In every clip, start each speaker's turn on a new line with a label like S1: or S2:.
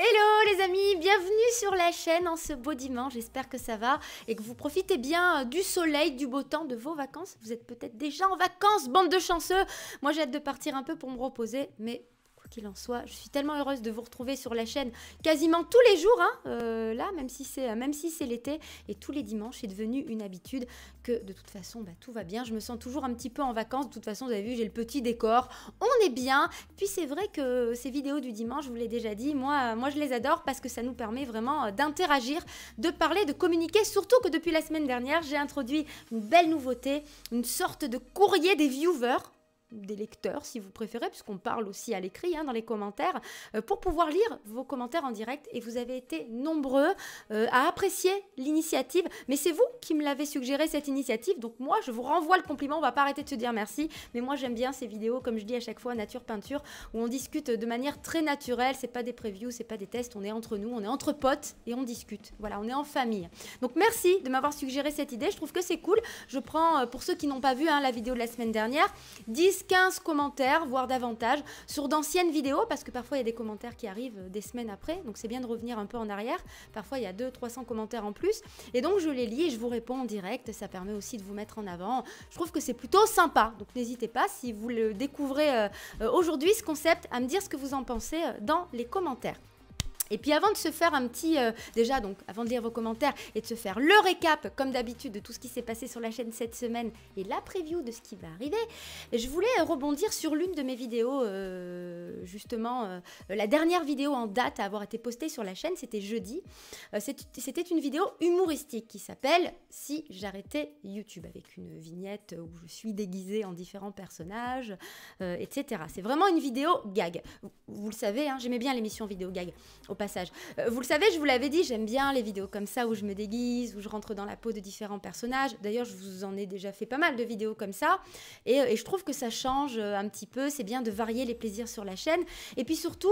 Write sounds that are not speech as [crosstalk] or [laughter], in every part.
S1: Hello les amis, bienvenue sur la chaîne en ce beau dimanche, j'espère que ça va et que vous profitez bien euh, du soleil, du beau temps, de vos vacances. Vous êtes peut-être déjà en vacances, bande de chanceux. Moi j'ai hâte de partir un peu pour me reposer, mais qu'il en soit, je suis tellement heureuse de vous retrouver sur la chaîne quasiment tous les jours, hein, euh, là, même si c'est si l'été, et tous les dimanches, c'est devenu une habitude que de toute façon, bah, tout va bien. Je me sens toujours un petit peu en vacances. De toute façon, vous avez vu, j'ai le petit décor, on est bien. Puis c'est vrai que ces vidéos du dimanche, je vous l'ai déjà dit, moi, moi je les adore parce que ça nous permet vraiment euh, d'interagir, de parler, de communiquer, surtout que depuis la semaine dernière, j'ai introduit une belle nouveauté, une sorte de courrier des viewers des lecteurs, si vous préférez, puisqu'on parle aussi à l'écrit hein, dans les commentaires, euh, pour pouvoir lire vos commentaires en direct. Et vous avez été nombreux euh, à apprécier l'initiative. Mais c'est vous qui me l'avez suggéré, cette initiative. Donc moi, je vous renvoie le compliment. On va pas arrêter de se dire merci. Mais moi, j'aime bien ces vidéos, comme je dis à chaque fois, nature peinture, où on discute de manière très naturelle. C'est pas des previews, c'est pas des tests. On est entre nous, on est entre potes et on discute. Voilà, on est en famille. Donc merci de m'avoir suggéré cette idée. Je trouve que c'est cool. Je prends, euh, pour ceux qui n'ont pas vu hein, la vidéo de la semaine dernière, 10 15 commentaires, voire davantage, sur d'anciennes vidéos, parce que parfois il y a des commentaires qui arrivent euh, des semaines après, donc c'est bien de revenir un peu en arrière. Parfois il y a 200-300 commentaires en plus, et donc je les lis et je vous réponds en direct, ça permet aussi de vous mettre en avant. Je trouve que c'est plutôt sympa, donc n'hésitez pas, si vous le découvrez euh, euh, aujourd'hui, ce concept, à me dire ce que vous en pensez dans les commentaires. Et puis avant de se faire un petit, euh, déjà donc avant de lire vos commentaires et de se faire le récap comme d'habitude de tout ce qui s'est passé sur la chaîne cette semaine et la preview de ce qui va arriver, je voulais euh, rebondir sur l'une de mes vidéos, euh, justement la dernière vidéo en date à avoir été postée sur la chaîne, c'était jeudi. c'était une vidéo humoristique qui s'appelle Si j'arrêtais YouTube avec une vignette où je suis déguisée en différents personnages, etc. C'est vraiment une vidéo gag. Vous, le savez, hein, j'aimais bien l'émission vidéo gag passage. Euh, vous le savez, je vous l'avais dit, j'aime bien les vidéos comme ça où je me déguise, où je rentre dans la peau de différents personnages. D'ailleurs, je vous en ai déjà fait pas mal de vidéos comme ça. Et, euh, je trouve que ça change euh, un petit peu. C'est bien de varier les plaisirs sur la chaîne. Et puis surtout,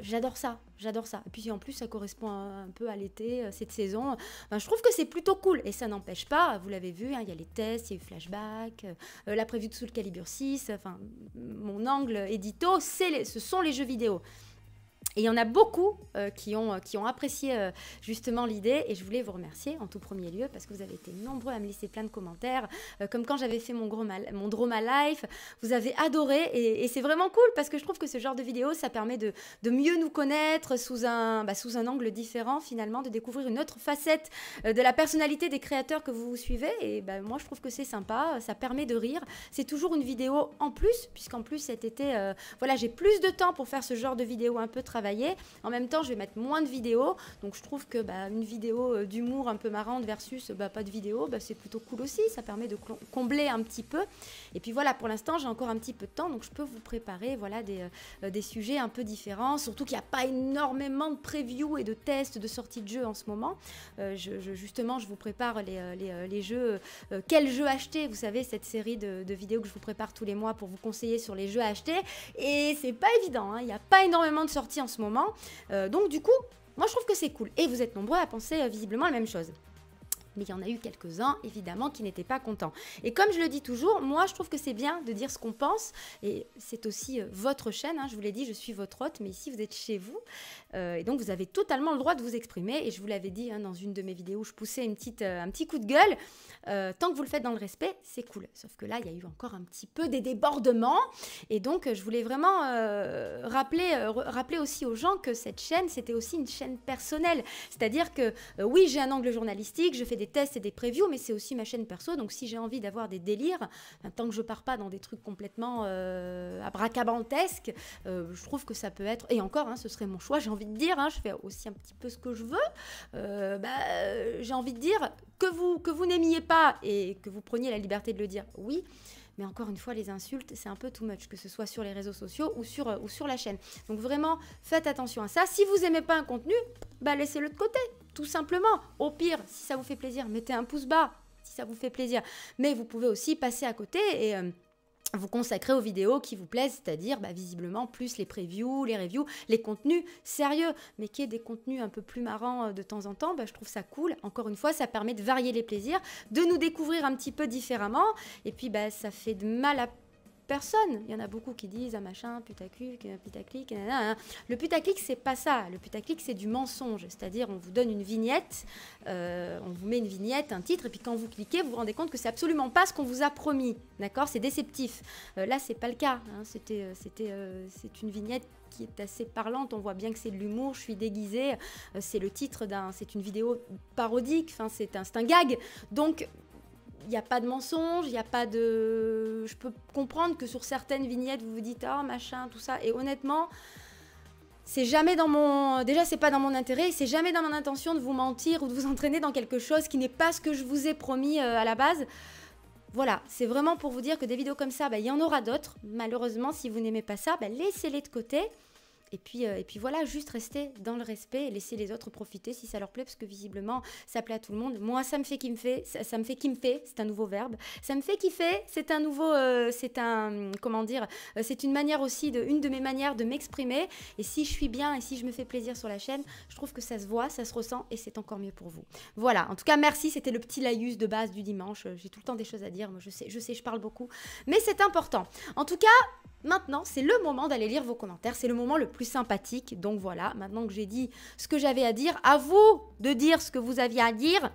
S1: j'adore ça. J'adore ça. Et puis en plus, ça correspond un peu à l'été, cette saison. je trouve que c'est plutôt cool. Et ça n'empêche pas, vous l'avez vu, hein, il y a les tests, il y a eu Flashback, la prévue de Soul Calibur 6. Enfin, mon angle édito, ce sont les jeux vidéo. Et il y en a beaucoup euh, qui, ont, euh, qui ont apprécié euh, justement l'idée et je voulais vous remercier en tout premier lieu parce que vous avez été nombreux à me laisser plein de commentaires, comme quand j'avais fait mon, gros mal, mon Droma Life, vous avez adoré et, c'est vraiment cool parce que je trouve que ce genre de vidéo, ça permet de, de mieux nous connaître sous un, bah, sous un angle différent finalement, de découvrir une autre facette de la personnalité des créateurs que vous suivez et ben moi je trouve que c'est sympa, ça permet de rire, c'est toujours une vidéo en plus puisqu'en plus cet été, voilà, j'ai plus de temps pour faire ce genre de vidéo un peu travaillée en même temps, je vais mettre moins de vidéos. Donc je trouve que bah, une vidéo euh, d'humour un peu marrante versus bah, pas de vidéo, bah, c'est plutôt cool aussi. Ça permet de combler un petit peu. Et puis voilà, pour l'instant, j'ai encore un petit peu de temps, donc je peux vous préparer voilà, des, euh, des sujets un peu différents. Surtout qu'il n'y a pas énormément de previews et de tests de sortie de jeux en ce moment. Euh, je, justement, je vous prépare les, les, les jeux. quel jeu acheter Vous savez, cette série de, vidéos que je vous prépare tous les mois pour vous conseiller sur les jeux à acheter. Et c'est pas évident, hein. il n'y a pas énormément de sorties en ce moment. Euh, donc du coup, moi je trouve que c'est cool. Et vous êtes nombreux à penser euh, visiblement la même chose. Mais il y en a eu quelques-uns, évidemment, qui n'étaient pas contents. Et comme je le dis toujours, moi, je trouve que c'est bien de dire ce qu'on pense. Et c'est aussi euh, votre chaîne. Hein, je vous l'ai dit, je suis votre hôte, mais ici, vous êtes chez vous. Euh, et donc, vous avez totalement le droit de vous exprimer. Et je vous l'avais dit hein, dans une de mes vidéos, je poussais une petite, euh, un petit coup de gueule. tant que vous le faites dans le respect, c'est cool. Sauf que là, il y a eu encore un petit peu des débordements. Et donc, je voulais vraiment rappeler, rappeler aussi aux gens que cette chaîne, c'était aussi une chaîne personnelle. C'est-à-dire que oui, j'ai un angle journalistique, je fais des tests et des previews, mais c'est aussi ma chaîne perso. Donc si j'ai envie d'avoir des délires, ben, tant que je pars pas dans des trucs complètement euh, abracabantesques, euh, je trouve que ça peut être. Et encore, hein, ce serait mon choix. J'ai envie de dire, hein, je fais aussi un petit peu ce que je veux. Euh, bah, j'ai envie de dire que vous que vous n'aimiez pas et que vous preniez la liberté de le dire. Oui. Mais encore une fois, les insultes, c'est un peu too much, que ce soit sur les réseaux sociaux ou sur, euh, ou sur la chaîne. Donc vraiment, faites attention à ça. Si vous n'aimez pas un contenu, bah, laissez-le de côté, tout simplement. Au pire, si ça vous fait plaisir, mettez un pouce bas, si ça vous fait plaisir. Mais vous pouvez aussi passer à côté et... Euh, vous consacrer aux vidéos qui vous plaisent, c'est-à-dire bah, visiblement plus les previews, les reviews, les contenus sérieux, mais qui est des contenus un peu plus marrants euh, de temps en temps, bah, je trouve ça cool. Encore une fois, ça permet de varier les plaisirs, de nous découvrir un petit peu différemment, et puis bah, ça fait de mal à personne. Il y en a beaucoup qui disent ah machin, putaclic, euh, putaclic. Hein. Le putaclic, c'est pas ça. Le putaclic, c'est du mensonge. C'est-à-dire, on vous donne une vignette, euh, on vous met une vignette, un titre, et puis quand vous cliquez, vous vous rendez compte que c'est absolument pas ce qu'on vous a promis. D'accord C'est déceptif. Euh, là, c'est pas le cas. Hein. C'était, c'était, c'est une vignette qui est assez parlante. On voit bien que c'est de l'humour. Je suis déguisée. c'est le titre d'un, c'est une vidéo parodique. Enfin, c'est un, c'est un gag. Donc il n'y a pas de mensonge, il n'y a pas de. Je peux comprendre que sur certaines vignettes, vous vous dites, oh machin, tout ça. Et honnêtement, c'est jamais dans mon. Déjà, c'est pas dans mon intérêt, c'est jamais dans mon intention de vous mentir ou de vous entraîner dans quelque chose qui n'est pas ce que je vous ai promis euh, à la base. Voilà, c'est vraiment pour vous dire que des vidéos comme ça, bah, il y en aura d'autres. Malheureusement, si vous n'aimez pas ça, bah, laissez-les de côté. Et puis, euh, et puis voilà, juste rester dans le respect et laisser les autres profiter si ça leur plaît, parce que visiblement, ça plaît à tout le monde. Moi, ça me fait qui me fait, ça, me fait qui me fait, c'est un nouveau verbe. Ça me fait qui fait, c'est un nouveau, euh, c'est un, comment dire, euh, c'est une manière aussi, de, une de mes manières de m'exprimer. Et si je suis bien et si je me fais plaisir sur la chaîne, je trouve que ça se voit, ça se ressent et c'est encore mieux pour vous. Voilà, en tout cas, merci, c'était le petit laïus de base du dimanche. J'ai tout le temps des choses à dire, moi je sais, je sais, je parle beaucoup, mais c'est important. En tout cas, Maintenant, c'est le moment d'aller lire vos commentaires. C'est le moment le plus sympathique. Donc voilà, maintenant que j'ai dit ce que j'avais à dire, à vous de dire ce que vous aviez à dire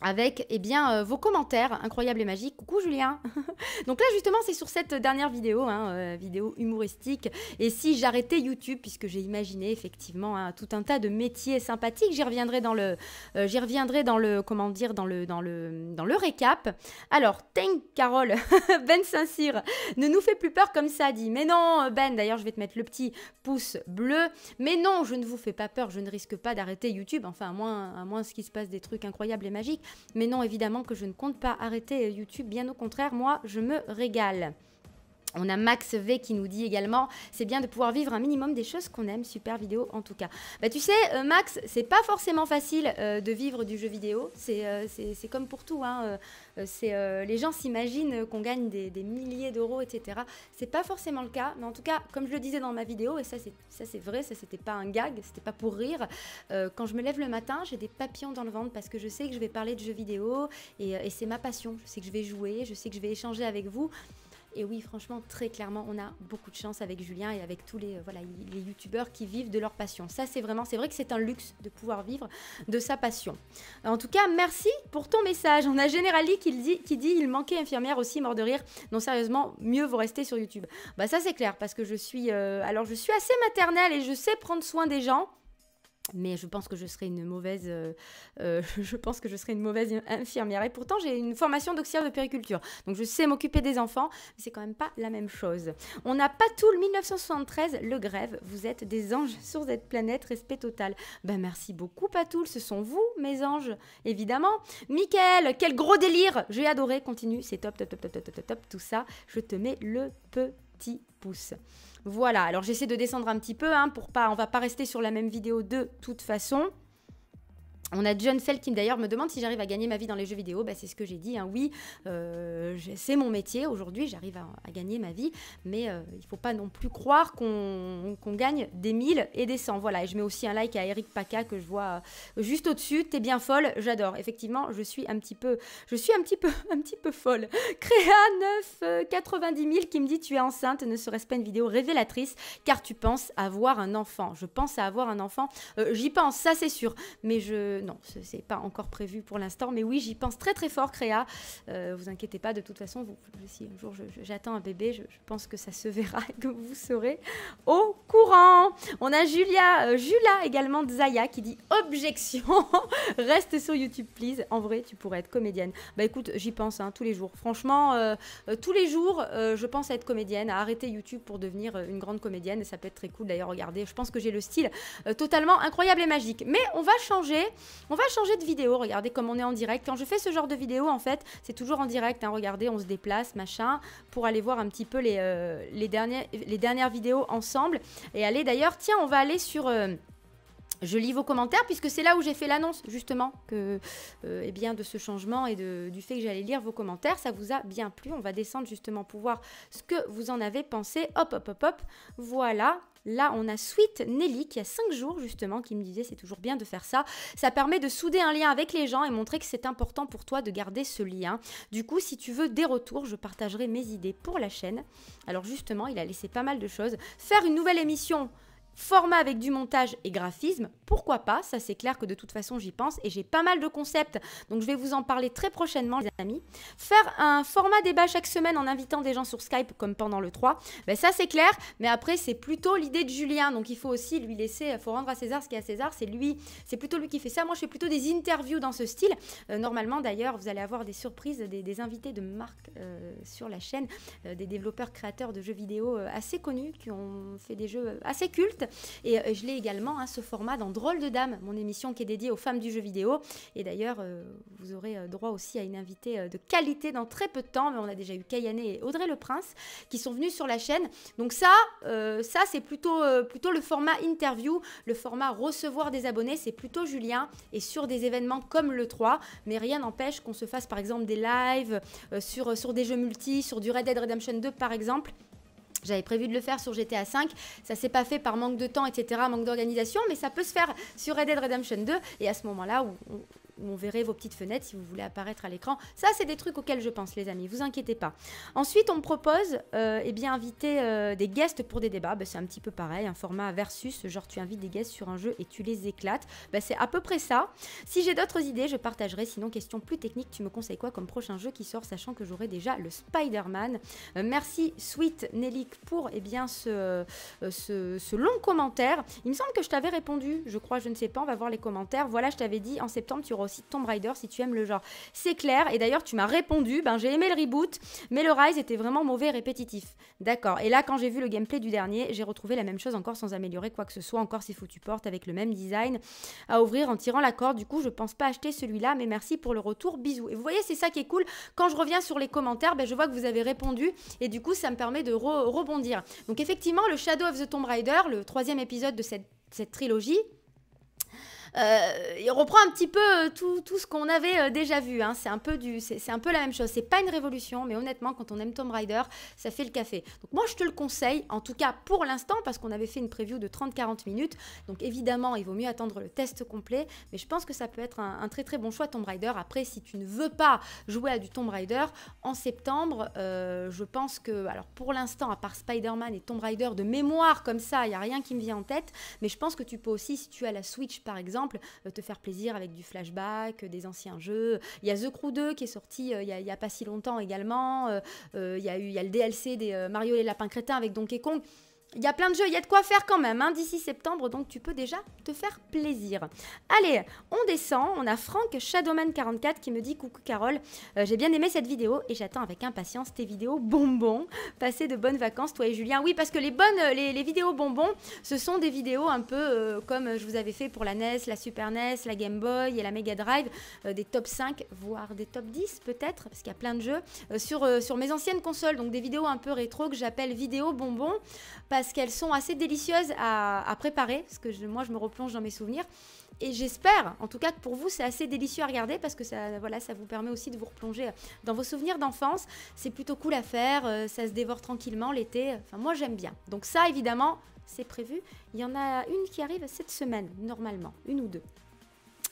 S1: avec eh bien, euh, vos commentaires incroyables et magiques. Coucou Julien [laughs] Donc là justement c'est sur cette dernière vidéo, hein, euh, vidéo humoristique. Et si j'arrêtais YouTube, puisque j'ai imaginé effectivement hein, tout un tas de métiers sympathiques, j'y reviendrai dans le, euh, j'y reviendrai dans le, comment dire, dans le, dans le, dans le récap. Alors, thank Carole, [laughs] Ben Saint-Cyr, ne nous fais plus peur comme ça, dit. Mais non Ben, d'ailleurs je vais te mettre le petit pouce bleu. Mais non, je ne vous fais pas peur, je ne risque pas d'arrêter YouTube, enfin à moins, à moins ce qu'il se passe des trucs incroyables et magiques. Mais non, évidemment que je ne compte pas arrêter YouTube, bien au contraire, moi, je me régale. On a Max V qui nous dit également c'est bien de pouvoir vivre un minimum des choses qu'on aime. Super vidéo en tout cas. Bah tu sais Max, euh, Max, c'est pas forcément facile euh, de vivre du jeu vidéo. C'est euh, comme pour tout. Hein. c'est les gens s'imaginent qu'on gagne des, milliers d'euros, etc. C'est pas forcément le cas. Mais en tout cas, comme je le disais dans ma vidéo, et ça c'est vrai, ça c'était pas un gag, c'était pas pour rire. quand je me lève le matin, j'ai des papillons dans le ventre parce que je sais que je vais parler de jeux vidéo et c'est ma passion. Je sais que je vais jouer, je sais que je vais échanger avec vous. Et oui, franchement, très clairement, on a beaucoup de chance avec Julien et avec tous les, euh, voilà, les youtubeurs qui vivent de leur passion. Ça, c'est vraiment, c'est vrai que c'est un luxe de pouvoir vivre de sa passion. En tout cas, merci pour ton message. On a généralie qui dit, qui dit il manquait infirmière aussi, mort de rire. Non, sérieusement, mieux vaut rester sur YouTube. Bah, ça, c'est clair, parce que je suis, euh, alors, je suis assez maternelle et je sais prendre soin des gens mais je pense que je serais une mauvaise euh, euh, [laughs] je pense que je serais une mauvaise infirmière et pourtant j'ai une formation d'auxiliaire de périculture donc je sais m'occuper des enfants mais c'est quand même pas la même chose on n'a pas tout le 1973 le grève vous êtes des anges sur cette planète respect total ben merci beaucoup Patoul ce sont vous mes anges évidemment Michael quel gros délire j'ai adoré continue c'est top top top top top top top tout ça je te mets le peu. Voilà, alors j'essaie de descendre un petit peu, hein, pour pas, on va pas rester sur la même vidéo de toute façon. On a John Fell qui d'ailleurs me demande si j'arrive à gagner ma vie dans les jeux vidéo. Bah, c'est ce que j'ai dit. Hein. Oui, euh, c'est mon métier. Aujourd'hui, j'arrive à, gagner ma vie. Mais euh, il ne faut pas non plus croire qu'on gagne des 1000 et des 100. Voilà. Et je mets aussi un like à Eric Paca que je vois euh, juste au-dessus. T'es bien folle. J'adore. Effectivement, je suis un petit peu, je suis un petit peu, [laughs] un petit peu folle. Créa 9 000 qui me dit tu es enceinte. Ne serait-ce pas une vidéo révélatrice car tu penses avoir un enfant. Je pense à avoir un enfant. J'y pense, ça c'est sûr. Mais je non, ce n'est pas encore prévu pour l'instant, mais oui, j'y pense très très fort, Créa. Euh, vous inquiétez pas, de toute façon, vous, si un jour j'attends un bébé, je, pense que ça se verra [laughs] et que vous serez au courant. On a Julia, euh, Julia également Zaya qui dit objection, [laughs] reste sur YouTube, please. En vrai, tu pourrais être comédienne. Bah écoute, j'y pense hein, tous les jours. Franchement, euh, tous les jours, je pense à être comédienne, à arrêter YouTube pour devenir une grande comédienne. Et ça peut être très cool. D'ailleurs, regardez, je pense que j'ai le style totalement incroyable et magique. Mais on va changer. On va changer de vidéo, regardez comme on est en direct. Quand je fais ce genre de vidéo, en fait, c'est toujours en direct. Hein, regardez, on se déplace, machin, pour aller voir un petit peu les, euh, dernières, vidéos ensemble. Et allez d'ailleurs, tiens, on va aller sur... Euh, je lis vos commentaires puisque c'est là où j'ai fait l'annonce justement que euh, eh bien de ce changement et du fait que j'allais lire vos commentaires, ça vous a bien plu. On va descendre justement pour voir ce que vous en avez pensé. Hop hop hop hop. Voilà, Là, on a Sweet Nelly qui a 5 jours justement qui me disait c'est toujours bien de faire ça. Ça permet de souder un lien avec les gens et montrer que c'est important pour toi de garder ce lien. Du coup, si tu veux des retours, je partagerai mes idées pour la chaîne. Alors justement, il a laissé pas mal de choses. Faire une nouvelle émission Format avec du montage et graphisme, pourquoi pas Ça c'est clair que de toute façon j'y pense et j'ai pas mal de concepts, donc je vais vous en parler très prochainement les amis. Faire un format débat chaque semaine en invitant des gens sur Skype comme pendant le 3, ben ça c'est clair, mais après c'est plutôt l'idée de Julien, donc il faut aussi lui laisser, il faut rendre à César ce qui est à César, c'est lui, c'est plutôt lui qui fait ça. Moi je fais plutôt des interviews dans ce style. Euh, normalement d'ailleurs vous allez avoir des surprises, des, invités de marque euh, sur la chaîne, euh, des développeurs créateurs de jeux vidéo assez connus qui ont fait des jeux assez cultes et euh, je l'ai également, à hein, ce format dans Drôle de Dame, mon émission qui est dédiée aux femmes du jeu vidéo. Et d'ailleurs, euh, vous aurez euh, droit aussi à une invitée de qualité dans très peu de temps. Mais on a déjà eu Kayane et Audrey Le Prince qui sont venus sur la chaîne. Donc ça, ça c'est plutôt, plutôt le format interview, le format recevoir des abonnés, c'est plutôt Julien et sur des événements comme le 3. Mais rien n'empêche qu'on se fasse par exemple des lives sur, sur des jeux multi, sur du Red Dead Redemption 2 par exemple. J'avais prévu de le faire sur GTA V. Ça s'est pas fait par manque de temps, etc., manque d'organisation, mais ça peut se faire sur Red Dead Redemption 2. Et à ce moment-là, où on verrait vos petites fenêtres si vous voulez apparaître à l'écran. Ça, c'est des trucs auxquels je pense, les amis, vous inquiétez pas. Ensuite, on me propose euh, eh bien, inviter euh, des guests pour des débats. Bah, c'est un petit peu pareil, un format versus, genre tu invites des guests sur un jeu et tu les éclates. Bah, c'est à peu près ça. Si j'ai d'autres idées, je partagerai. Sinon, question plus technique, tu me conseilles quoi comme prochain jeu qui sort, sachant que j'aurai déjà le Spider-Man euh, Merci, Sweet Nelik, pour eh bien, euh, ce, ce, long commentaire. Il me semble que je t'avais répondu, je crois, je ne sais pas, on va voir les commentaires. Voilà, je t'avais dit, en septembre, tu aussi Tomb Raider si tu aimes le genre. C'est clair, et d'ailleurs tu m'as répondu, ben j'ai aimé le reboot, mais le Rise était vraiment mauvais et répétitif. D'accord, et là quand j'ai vu le gameplay du dernier, j'ai retrouvé la même chose encore sans améliorer quoi que ce soit, encore ces tu portes avec le même design à ouvrir en tirant la corde. Du coup, je pense pas acheter celui-là, mais merci pour le retour, bisous. Et vous voyez, c'est ça qui est cool, quand je reviens sur les commentaires, ben, je vois que vous avez répondu, et du coup ça me permet de rebondir. Donc effectivement, le Shadow of the Tomb Raider, le troisième épisode de cette trilogie, il euh, reprend un petit peu euh, tout, ce qu'on avait euh, déjà vu. Hein. C'est un peu du, c'est un peu la même chose. C'est pas une révolution, mais honnêtement, quand on aime Tomb Raider, ça fait le café. Donc moi, je te le conseille, en tout cas pour l'instant, parce qu'on avait fait une preview de 30-40 minutes. Donc évidemment, il vaut mieux attendre le test complet, mais je pense que ça peut être un, très très bon choix Tomb Raider. Après, si tu ne veux pas jouer à du Tomb Raider en septembre, je pense que, alors pour l'instant, à part Spider-Man et Tomb Raider de mémoire comme ça, il y a rien qui me vient en tête, mais je pense que tu peux aussi, si tu as la Switch par exemple euh, te faire plaisir avec du flashback, euh, des anciens jeux. Il y a The Crew 2 qui est sorti euh, il n'y a, pas si longtemps également. il, y a eu, il y a le DLC des Mario et les lapins crétins avec Donkey Kong. Il y a plein de jeux, il y a de quoi faire quand même hein, d'ici septembre, donc tu peux déjà te faire plaisir. Allez, on descend, on a Franck Shadowman44 qui me dit Coucou Carole, euh, j'ai bien aimé cette vidéo et j'attends avec impatience tes vidéos bonbons. Passez de bonnes vacances, toi et Julien. Oui, parce que les bonnes, euh, les, vidéos bonbons, ce sont des vidéos un peu euh, comme je vous avais fait pour la NES, la Super NES, la Game Boy et la Mega Drive, des top 5, voire des top 10 peut-être, parce qu'il y a plein de jeux, sur, sur mes anciennes consoles, donc des vidéos un peu rétro que j'appelle vidéos bonbons parce qu'elles sont assez délicieuses à, préparer, parce que moi je me replonge dans mes souvenirs. Et j'espère, en tout cas, que pour vous, c'est assez délicieux à regarder parce que ça, voilà, ça vous permet aussi de vous replonger dans vos souvenirs d'enfance. C'est plutôt cool à faire, euh, ça se dévore tranquillement l'été. Enfin, moi, j'aime bien. Donc ça, évidemment, c'est prévu. Il y en a une qui arrive cette semaine, normalement, une ou deux.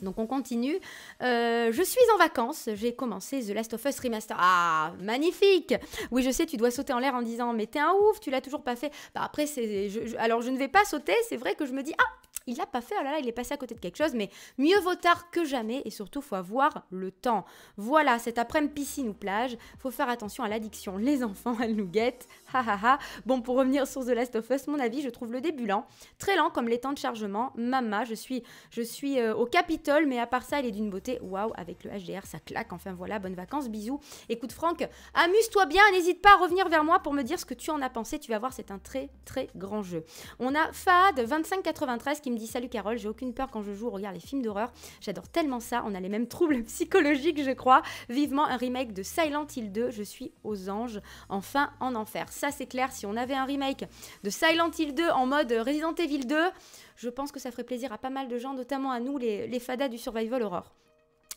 S1: Donc on continue. Euh, je suis en vacances, j'ai commencé The Last of Us Remaster. Ah, magnifique Oui, je sais, tu dois sauter en l'air en disant mais t'es un ouf, tu l'as toujours pas fait. Bah, après, c'est, alors je ne vais pas sauter, c'est vrai que je me dis ah il l'a pas fait, ah là il est passé à côté de quelque chose, mais mieux vaut tard que jamais et surtout faut avoir le temps. Voilà, cet après-midi piscine ou plage, faut faire attention à l'addiction, les enfants, elles nous guettent. Ha Bon, pour revenir sur The Last of Us, mon avis, je trouve le début lent, très lent comme les temps de chargement. Mama, je suis, je suis euh, au Capitole, mais à part ça, il est d'une beauté. Waouh, avec le HDR, ça claque. Enfin voilà, bonnes vacances, bisous. Écoute, Franck, amuse-toi bien. N'hésite pas à revenir vers moi pour me dire ce que tu en as pensé. Tu vas voir, c'est un très très grand jeu. On a Fahad 2593 qui me dit Salut Carole, j'ai aucune peur quand je joue. Regarde les films d'horreur, j'adore tellement ça. On a les mêmes troubles [laughs] psychologiques, je crois. Vivement un remake de Silent Hill 2. Je suis aux anges, enfin en enfer ça c'est clair. Si on avait un remake de Silent Hill 2 en mode Resident Evil 2, je pense que ça ferait plaisir à pas mal de gens, notamment à nous, les, fadas du survival horror.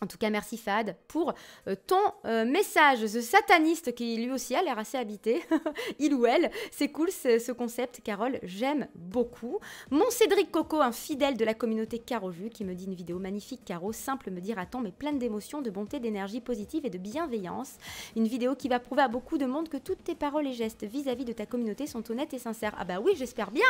S1: En tout cas, merci Fad pour euh, ton euh, message. Ce sataniste qui lui aussi a l'air assez habité, [laughs] il ou elle, c'est cool ce concept, Carole, j'aime beaucoup. Mon Cédric Coco, un fidèle de la communauté Carovu, qui me dit une vidéo magnifique, Caro, simple me dire attends, mais pleine d'émotions, de bonté, d'énergie positive et de bienveillance. Une vidéo qui va prouver à beaucoup de monde que toutes tes paroles et gestes vis-à-vis de ta communauté sont honnêtes et sincères. Ah bah oui, j'espère bien.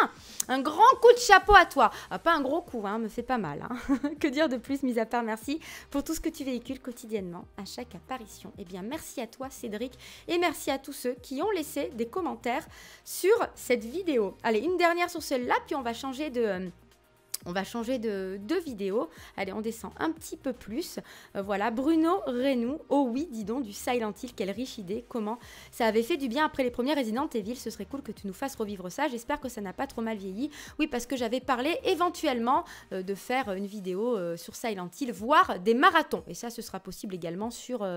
S1: Un grand coup de chapeau à toi. Ah, pas un gros coup, hein, me fait pas mal. Hein. [laughs] que dire de plus, mis à part merci pour tout que tu véhicules quotidiennement à chaque apparition. Eh bien, merci à toi Cédric et merci à tous ceux qui ont laissé des commentaires sur cette vidéo. Allez, une dernière sur celle-là, puis on va changer de... Euh, on va changer de, de vidéo. Allez, on descend un petit peu plus. Euh, voilà, Bruno Renou. Oh oui, dis donc, du Silent Hill. Quelle riche idée. Comment ça avait fait du bien après les premiers Resident Evil. Ce serait cool que tu nous fasses revivre ça. J'espère que ça n'a pas trop mal vieilli. Oui, parce que j'avais parlé éventuellement euh, de faire euh, une vidéo sur Silent Hill, voire des marathons. Et ça, ce sera possible également sur,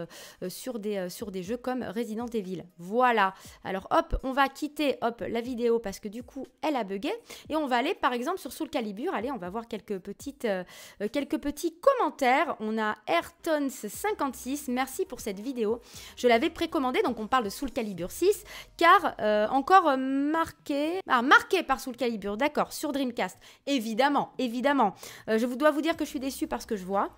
S1: sur, des, sur des jeux comme Resident Evil. Voilà. Alors, hop, on va quitter hop, la vidéo parce que du coup, elle a bugué. Et on va aller, par exemple, sur Soul Calibur. Allez, on on va voir quelques, petites, euh, euh, quelques petits commentaires. On a Airtons56, merci pour cette vidéo. Je l'avais précommandée, donc on parle de Soul Calibur 6, car euh, encore marqué, ah, marqué par Soul Calibur, d'accord, sur Dreamcast. Évidemment, évidemment. je vous dois vous dire que je suis déçue parce ce que je vois.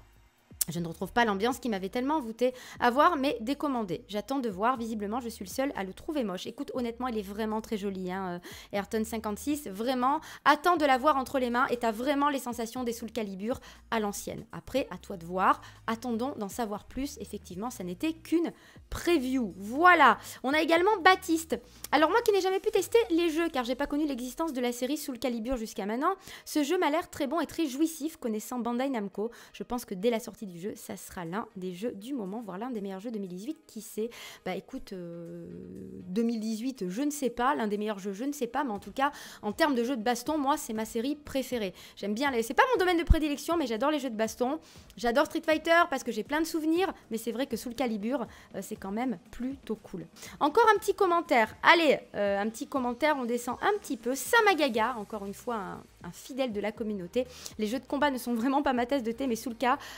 S1: Je ne retrouve pas l'ambiance qui m'avait tellement voûté à voir, mais décommandé. J'attends de voir. Visiblement, je suis le seul à le trouver moche. Écoute, honnêtement, il est vraiment très joli. Hein, euh, Ayrton 56, vraiment. Attends de voir entre les mains et t'as vraiment les sensations des Soul Calibur à l'ancienne. Après, à toi de voir. Attendons d'en savoir plus. Effectivement, ça n'était qu'une preview. Voilà. On a également Baptiste. Alors moi qui n'ai jamais pu tester les jeux, car j'ai pas connu l'existence de la série Soul Calibur jusqu'à maintenant, ce jeu m'a l'air très bon et très jouissif. Connaissant Bandai Namco, je pense que dès la sortie du jeu, ça sera l'un des jeux du moment, voire l'un des meilleurs jeux 2018. Qui sait Bah écoute, 2018, euh, je ne sais pas, l'un des meilleurs jeux, je ne sais pas, mais en tout cas, en termes de jeux de baston, moi, c'est ma série préférée. J'aime bien les. C'est pas mon domaine de prédilection, mais j'adore les jeux de baston. J'adore Street Fighter parce que j'ai plein de souvenirs, mais c'est vrai que sous le euh, c'est quand même plutôt cool. Encore un petit commentaire. Allez, euh, un petit commentaire, on descend un petit peu. Samagaga, encore une fois, un, fidèle de la communauté. Les jeux de combat ne sont vraiment pas ma thèse de thé, mais sous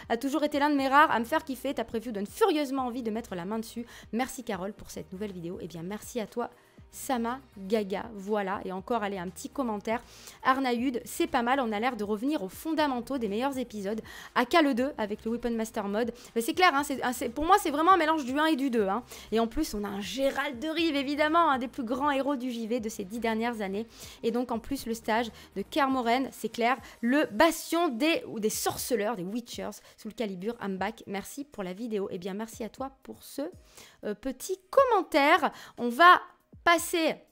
S1: a toujours été T'es l'un de mes rares à me faire kiffer. Ta preview donne furieusement envie de mettre la main dessus. Merci Carole pour cette nouvelle vidéo. Et eh bien merci à toi Sama Gaga. Voilà, et encore, allez, un petit commentaire. Arnaud, c'est pas mal, on a l'air de revenir aux fondamentaux des meilleurs épisodes. Aka le 2 avec le Weapon Master Mode. Mais c'est clair, hein, hein, c'est, pour moi, c'est vraiment un mélange du 1 et du 2. Hein. Et en plus, on a un Gérald de Rive, évidemment, un des plus grands héros du JV de ces dix dernières années. Et donc, en plus, le stage de Kermoren, c'est clair, le bastion des, ou des sorceleurs, des Witchers, sous le calibre Ambac. Merci pour la vidéo. Et eh bien, merci à toi pour ce euh, petit commentaire. On va Passé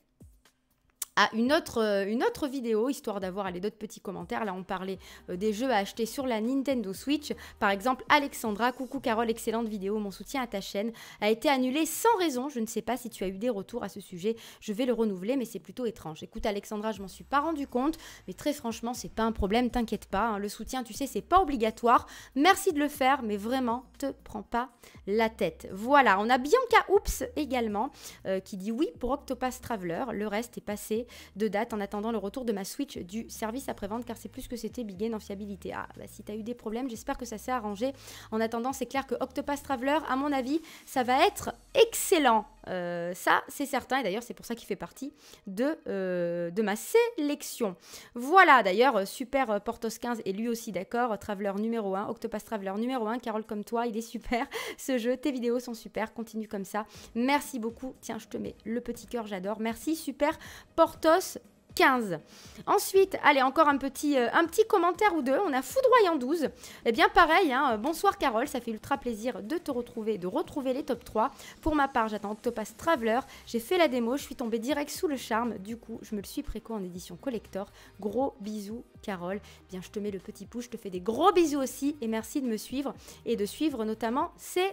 S1: une autre, euh, une autre vidéo, histoire d'avoir les d'autres petits commentaires. Là, on parlait euh, des jeux à acheter sur la Nintendo Switch. Par exemple, Alexandra, coucou Carole, excellente vidéo, mon soutien à ta chaîne a été annulé sans raison. Je ne sais pas si tu as eu des retours à ce sujet. Je vais le renouveler, mais c'est plutôt étrange. Écoute, Alexandra, je m'en suis pas rendu compte, mais très franchement, c'est pas un problème, t'inquiète pas. Hein. Le soutien, tu sais, c'est pas obligatoire. Merci de le faire, mais vraiment, te prends pas la tête. Voilà, on a Bianca Oups également euh, qui dit oui pour Octopus Traveler. Le reste est passé de date en attendant le retour de ma Switch du service après-vente car c'est plus que c'était Big en fiabilité. Ah, bah si t'as eu des problèmes, j'espère que ça s'est arrangé. En attendant, c'est clair que Octopass Traveler, à mon avis, ça va être excellent. Euh, ça, c'est certain. Et d'ailleurs, c'est pour ça qu'il fait partie de, euh, de ma sélection. Voilà, d'ailleurs, euh, super Portos 15 et lui aussi d'accord. Traveler numéro 1, Octopus Traveler numéro 1. Carole, comme toi, il est super. [laughs] Ce jeu, tes vidéos sont super. Continue comme ça. Merci beaucoup. Tiens, je te mets le petit cœur, j'adore. Merci, super Portos 15. Ensuite, allez, encore un petit, euh, un petit commentaire ou deux. On a Foudroyant 12. Eh bien, pareil, hein, euh, bonsoir Carole, ça fait ultra plaisir de te retrouver, de retrouver les top 3. Pour ma part, j'attends topaz Traveler. J'ai fait la démo, je suis tombée direct sous le charme. Du coup, je me le suis préco en édition collector. Gros bisous, Carole. Eh bien, je te mets le petit pouce, je te fais des gros bisous aussi. Et merci de me suivre et de suivre notamment ces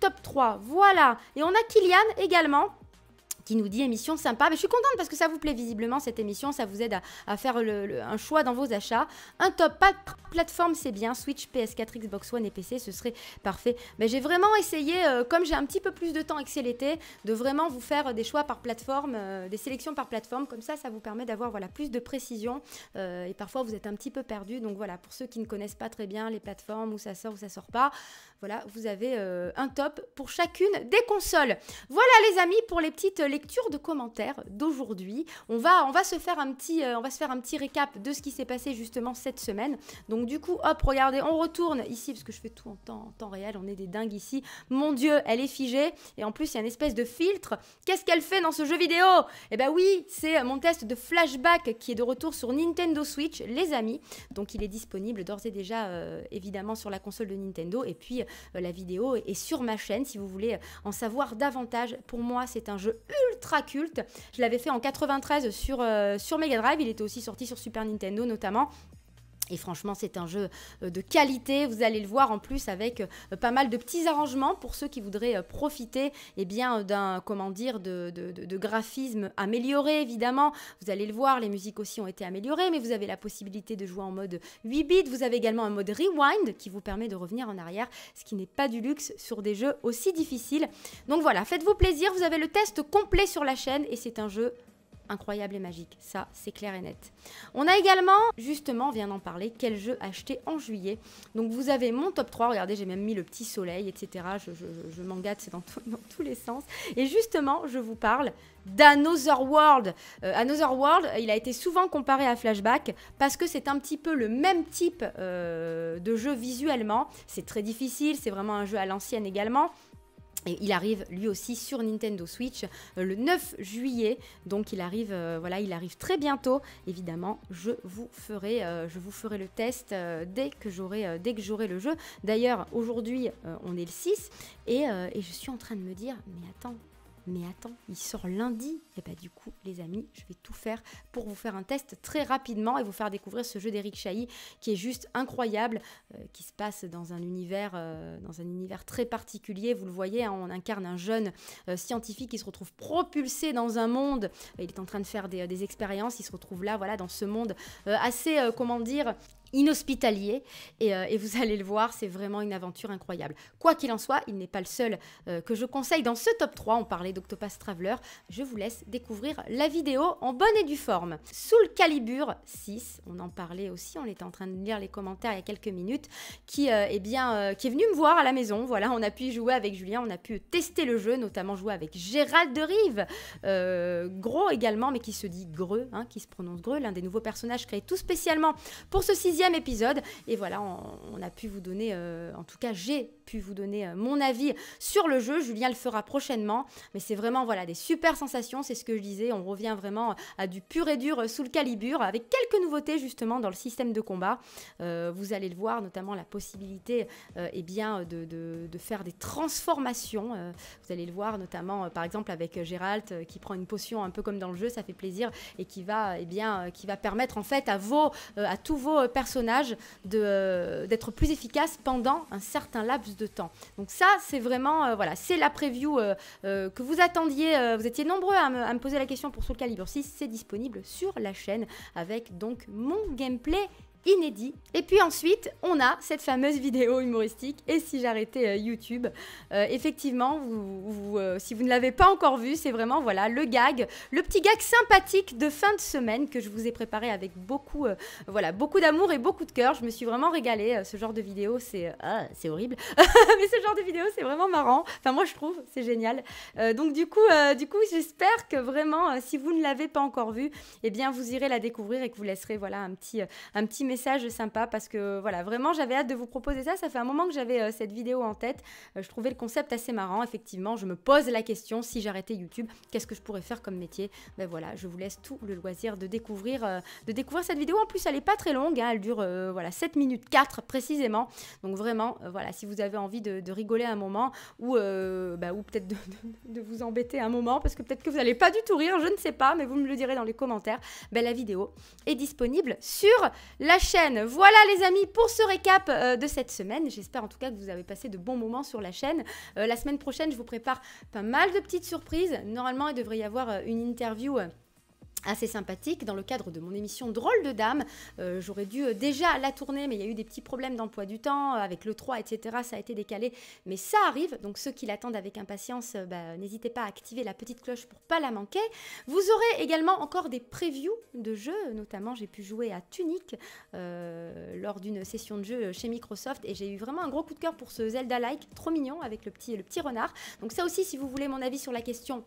S1: top 3. Voilà. Et on a Kylian également qui nous dit émission sympa. Mais je suis contente parce que ça vous plaît visiblement cette émission, ça vous aide à, faire un choix dans vos achats. Un top, pas plateforme, c'est bien. Switch, PS4, Xbox One et PC, ce serait parfait. Mais j'ai vraiment essayé, euh, comme j'ai un petit peu plus de temps avec l'été, de vraiment vous faire des choix par plateforme, euh, des sélections par plateforme. Comme ça, ça vous permet d'avoir voilà, plus de précision. Euh, et parfois, vous êtes un petit peu perdu. Donc voilà, pour ceux qui ne connaissent pas très bien les plateformes, où ça sort, où ça sort pas, voilà, vous avez euh, un top pour chacune des consoles. Voilà les amis pour les petites lectures de commentaires d'aujourd'hui. On va, on, va se faire un petit, euh, on va se faire un petit récap de ce qui s'est passé justement cette semaine. Donc du coup, hop, regardez, on retourne ici parce que je fais tout en temps, en temps réel, on est des dingues ici. Mon dieu, elle est figée et en plus il y a une espèce de filtre. Qu'est-ce qu'elle fait dans ce jeu vidéo Eh ben oui, c'est mon test de flashback qui est de retour sur Nintendo Switch, les amis. Donc il est disponible d'ores et déjà euh, évidemment sur la console de Nintendo et puis euh, la vidéo et sur ma chaîne si vous voulez euh, en savoir davantage. Pour moi, c'est un jeu ultra culte. Je l'avais fait en 93 sur, euh, sur Mega Drive. Il était aussi sorti sur Super Nintendo notamment. Et franchement, c'est un jeu euh, de qualité. Vous allez le voir en plus avec euh, pas mal de petits arrangements pour ceux qui voudraient euh, profiter eh d'un comment dire de, graphisme amélioré évidemment. Vous allez le voir, les musiques aussi ont été améliorées, mais vous avez la possibilité de jouer en mode 8 bits. Vous avez également un mode rewind qui vous permet de revenir en arrière, ce qui n'est pas du luxe sur des jeux aussi difficiles. Donc voilà, faites-vous plaisir. Vous avez le test complet sur la chaîne et c'est un jeu incroyable et magique. Ça, c'est clair et net. On a également, justement, vient d'en parler, quel jeu acheter en juillet. Donc vous avez mon top 3, regardez, j'ai même mis le petit soleil, etc. Je, je, c'est [laughs] dans, tous les sens. Et justement, je vous parle d'anotherworld. World. Euh, Another World, il a été souvent comparé à Flashback parce que c'est un petit peu le même type euh, de jeu visuellement. C'est très difficile, c'est vraiment un jeu à l'ancienne également. Et il arrive lui aussi sur Nintendo Switch euh, le 9 juillet. Donc il arrive, euh, voilà, il arrive très bientôt. Évidemment, je vous ferai, euh, je vous ferai le test dès que j'aurai, le jeu. D'ailleurs, aujourd'hui, on est le 6 et, je suis en train de me dire, mais attends, mais attends, il sort lundi. Et eh bah ben, du coup, les amis, je vais tout faire pour vous faire un test très rapidement et vous faire découvrir ce jeu d'Eric Chahi qui est juste incroyable, euh, qui se passe dans un univers, euh, dans un univers très particulier. Vous le voyez, hein, on incarne un jeune euh, scientifique qui se retrouve propulsé dans un monde. Il est en train de faire des, des expériences, il se retrouve là, voilà, dans ce monde assez, comment dire, inhospitalier. Euh, et, vous allez le voir, c'est vraiment une aventure incroyable. Quoi qu'il en soit, il n'est pas le seul euh, que je conseille dans ce top 3. On parlait d'Octopass Traveler. Je vous laisse découvrir la vidéo en bonne et due forme. sous le Calibur 6, on en parlait aussi, on était en train de lire les commentaires il y a quelques minutes, qui, est euh, eh bien, qui est venu me voir à la maison. Voilà, on a pu jouer avec Julien, on a pu tester le jeu, notamment jouer avec Gérald de Rive, gros également, mais qui se dit greux, hein, qui se prononce greux, l'un des nouveaux personnages créés tout spécialement pour ce sixième épisode. Et voilà, on, a pu vous donner, euh, en tout cas j'ai pu vous donner euh, mon avis sur le jeu. Julien le fera prochainement. Mais c'est vraiment voilà des super sensations, c'est ce que je disais. On revient vraiment euh, à du pur et dur sous le calibre, avec quelques nouveautés justement dans le système de combat. vous allez le voir, notamment la possibilité et eh bien, de, faire des transformations. vous allez le voir notamment par exemple avec Gérald qui prend une potion un peu comme dans le jeu, ça fait plaisir, et qui va, et eh bien, qui va permettre en fait à, vos, à tous vos personnages euh, d'être plus efficace pendant un certain laps de temps. Donc ça, c'est vraiment, euh, voilà, c'est la preview euh, que vous attendiez. vous étiez nombreux à me, poser la question pour Soul Calibur 6. C'est disponible sur la chaîne avec donc mon gameplay inédit. Et puis ensuite, on a cette fameuse vidéo humoristique. Et si j'arrêtais euh, YouTube euh, Effectivement, vous, euh, si vous ne l'avez pas encore vue, c'est vraiment voilà le gag, le petit gag sympathique de fin de semaine que je vous ai préparé avec beaucoup, voilà, beaucoup d'amour et beaucoup de cœur. Je me suis vraiment régalée. ce genre de vidéo, c'est ah, horrible, [laughs] mais ce genre de vidéo, c'est vraiment marrant. Enfin, moi, je trouve, c'est génial. donc du coup, du coup, j'espère que vraiment, si vous ne l'avez pas encore vue, eh bien, vous irez la découvrir et que vous laisserez voilà un petit, un petit message sympa parce que voilà, vraiment j'avais hâte de vous proposer ça. Ça fait un moment que j'avais euh, cette vidéo en tête. Euh, je trouvais le concept assez marrant. Effectivement, je me pose la question si j'arrêtais YouTube, qu'est-ce que je pourrais faire comme métier Ben voilà, je vous laisse tout le loisir de découvrir, euh, de découvrir cette vidéo. En plus, elle n'est pas très longue, hein. elle dure voilà 7 minutes 4 précisément. Donc vraiment, voilà, si vous avez envie de, rigoler un moment ou, bah, ou peut-être de, vous embêter un moment parce que peut-être que vous n'allez pas du tout rire, je ne sais pas, mais vous me le direz dans les commentaires. Ben la vidéo est disponible sur la chaîne chaîne. Voilà les amis pour ce récap euh, de cette semaine. J'espère en tout cas que vous avez passé de bons moments sur la chaîne. Euh, la semaine prochaine, je vous prépare pas mal de petites surprises. Normalement, il devrait y avoir euh, une interview assez sympathique dans le cadre de mon émission Drôle de dame. Euh, j'aurais dû euh, déjà la tourner, mais il y a eu des petits problèmes d'emploi du temps euh, avec le 3, etc. Ça a été décalé, mais ça arrive. Donc ceux qui l'attendent avec impatience, bah, n'hésitez pas à activer la petite cloche pour pas la manquer. Vous aurez également encore des previews de jeux, notamment j'ai pu jouer à Tunic lors d'une session de jeu chez Microsoft et j'ai eu vraiment un gros coup de cœur pour ce Zelda-like, trop mignon avec le petit, le petit renard. Donc ça aussi, si vous voulez mon avis sur la question,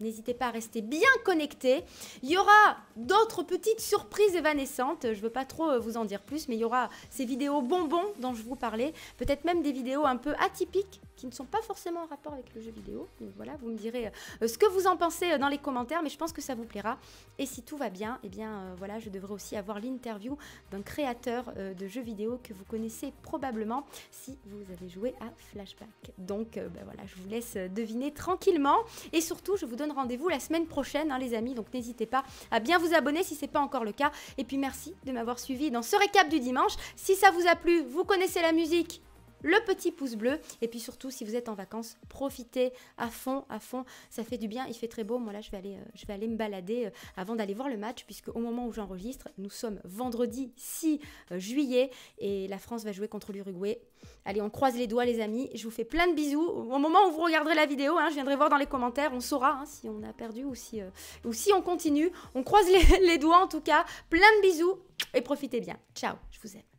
S1: N'hésitez pas à rester bien connecté. Il y aura d'autres petites surprises évanescentes. Je ne veux pas trop euh, vous en dire plus, mais il y aura ces vidéos bonbons dont je vous parlais. Peut-être même des vidéos un peu atypiques qui ne sont pas forcément en rapport avec le jeu vidéo. voilà, vous me direz euh, ce que vous en pensez euh, dans les commentaires, mais je pense que ça vous plaira. Et si tout va bien, eh bien euh, voilà, je devrais aussi avoir l'interview d'un créateur de jeux vidéo que vous connaissez probablement si vous avez joué à Flashback. Donc ben voilà, je vous laisse deviner tranquillement. Et surtout, je vous donne rendez-vous la semaine prochaine, hein, les amis. Donc n'hésitez pas à bien vous abonner si ce n'est pas encore le cas. Et puis merci de m'avoir suivi dans ce récap du dimanche. Si ça vous a plu, vous connaissez la musique le petit pouce bleu. Et puis surtout, si vous êtes en vacances, profitez à fond, à fond. Ça fait du bien, il fait très beau. Moi là, je vais aller, euh, je vais aller me balader euh, avant d'aller voir le match, puisque au moment où j'enregistre, nous sommes vendredi 6 euh, juillet et la France va jouer contre l'Uruguay. Allez, on croise les doigts, les amis. Je vous fais plein de bisous. Au moment où vous regarderez la vidéo, hein, je viendrai voir dans les commentaires. On saura hein, si on a perdu ou si, ou si on continue. On croise les, [laughs] les doigts en tout cas. Plein de bisous et profitez bien. Ciao, je vous aime.